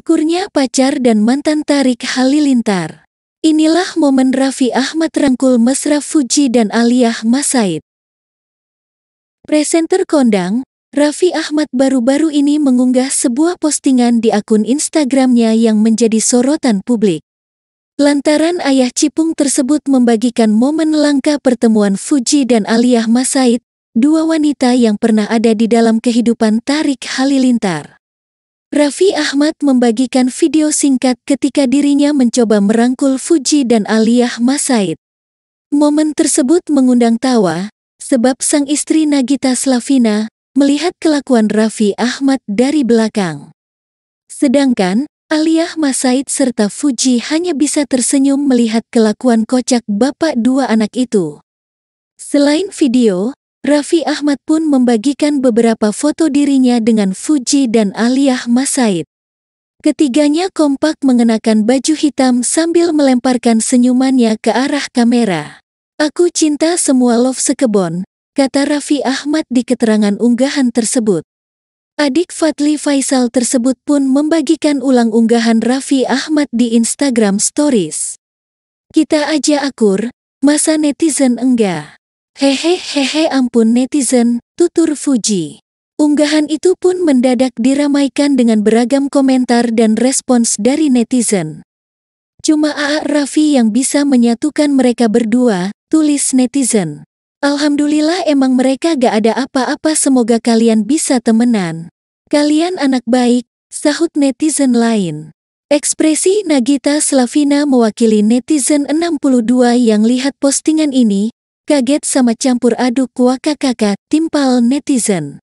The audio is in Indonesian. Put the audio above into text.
Tekurnya pacar dan mantan Tarik Halilintar. Inilah momen Raffi Ahmad rangkul mesra Fuji dan Aliyah Masaid. Presenter kondang, Raffi Ahmad baru-baru ini mengunggah sebuah postingan di akun Instagramnya yang menjadi sorotan publik. Lantaran ayah Cipung tersebut membagikan momen langka pertemuan Fuji dan Aliyah Masaid, dua wanita yang pernah ada di dalam kehidupan Tarik Halilintar. Raffi Ahmad membagikan video singkat ketika dirinya mencoba merangkul Fuji dan Aliyah Masaid. Momen tersebut mengundang tawa, sebab sang istri Nagita Slavina melihat kelakuan Raffi Ahmad dari belakang. Sedangkan, Aliyah Masaid serta Fuji hanya bisa tersenyum melihat kelakuan kocak bapak dua anak itu. Selain video, Raffi Ahmad pun membagikan beberapa foto dirinya dengan Fuji dan Aliyah Masaid. Ketiganya kompak mengenakan baju hitam sambil melemparkan senyumannya ke arah kamera. Aku cinta semua love sekebon, kata Raffi Ahmad di keterangan unggahan tersebut. Adik Fadli Faisal tersebut pun membagikan ulang unggahan Raffi Ahmad di Instagram Stories. Kita aja akur, masa netizen enggak. Hehehehe ampun netizen, tutur Fuji. Unggahan itu pun mendadak diramaikan dengan beragam komentar dan respons dari netizen. Cuma Aa Raffi yang bisa menyatukan mereka berdua, tulis netizen. Alhamdulillah emang mereka gak ada apa-apa semoga kalian bisa temenan. Kalian anak baik, sahut netizen lain. Ekspresi Nagita Slavina mewakili netizen 62 yang lihat postingan ini, Kaget sama campur aduk kuah kakak timpal netizen.